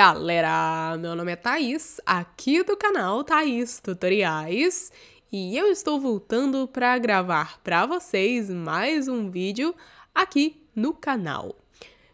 Galera, meu nome é Thaís, aqui do canal Thaís Tutoriais, e eu estou voltando para gravar para vocês mais um vídeo aqui no canal.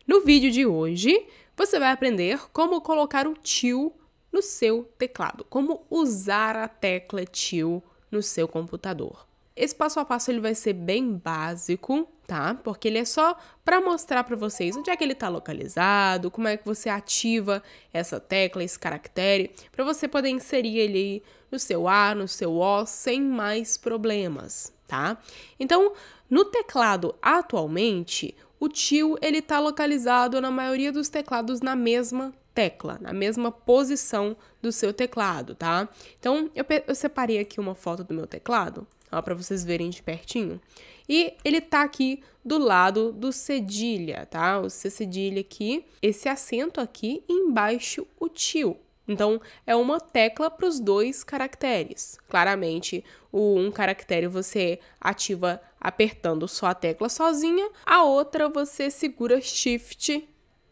No vídeo de hoje, você vai aprender como colocar o til no seu teclado, como usar a tecla til no seu computador. Esse passo a passo ele vai ser bem básico, tá? Porque ele é só para mostrar para vocês onde é que ele está localizado, como é que você ativa essa tecla, esse caractere, para você poder inserir ele no seu A, no seu O, sem mais problemas, tá? Então, no teclado atualmente, o tio ele está localizado na maioria dos teclados na mesma tecla, na mesma posição do seu teclado, tá? Então, eu, eu separei aqui uma foto do meu teclado ó, para vocês verem de pertinho. E ele tá aqui do lado do cedilha, tá? O C cedilha aqui, esse acento aqui embaixo o tio. Então, é uma tecla para os dois caracteres. Claramente, o um caractere você ativa apertando só a tecla sozinha, a outra você segura Shift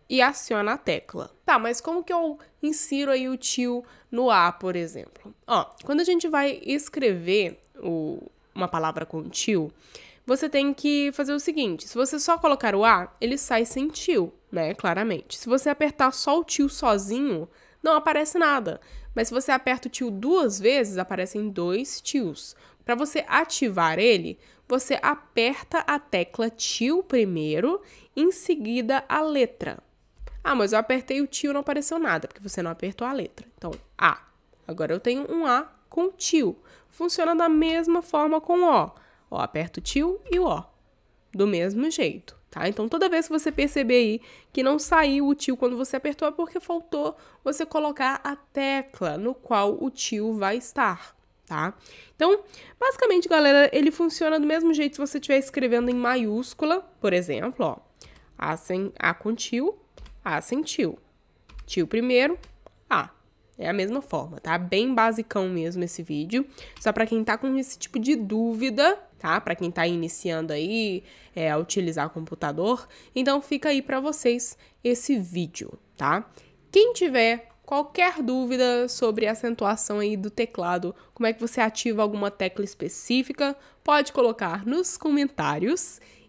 e aciona a tecla. Tá, mas como que eu insiro aí o tio no A, por exemplo? Ó, quando a gente vai escrever o, uma palavra com til, você tem que fazer o seguinte: se você só colocar o A, ele sai sem til, né? Claramente. Se você apertar só o til sozinho, não aparece nada. Mas se você aperta o til duas vezes, aparecem dois tios. Para você ativar ele, você aperta a tecla til primeiro, em seguida a letra. Ah, mas eu apertei o til e não apareceu nada, porque você não apertou a letra. Então, A. Agora eu tenho um A com til. Funciona da mesma forma com o. Ó, aperto o til e o ó. Do mesmo jeito, tá? Então toda vez que você perceber aí que não saiu o til quando você apertou é porque faltou você colocar a tecla no qual o til vai estar. Tá? Então, basicamente, galera, ele funciona do mesmo jeito se você estiver escrevendo em maiúscula, por exemplo, ó. A, sem, a com til, A sem til. Til primeiro, A. É a mesma forma, tá? Bem basicão mesmo esse vídeo. Só para quem tá com esse tipo de dúvida, tá? Para quem tá iniciando aí é, a utilizar o computador. Então fica aí para vocês esse vídeo, tá? Quem tiver qualquer dúvida sobre a acentuação aí do teclado, como é que você ativa alguma tecla específica, pode colocar nos comentários.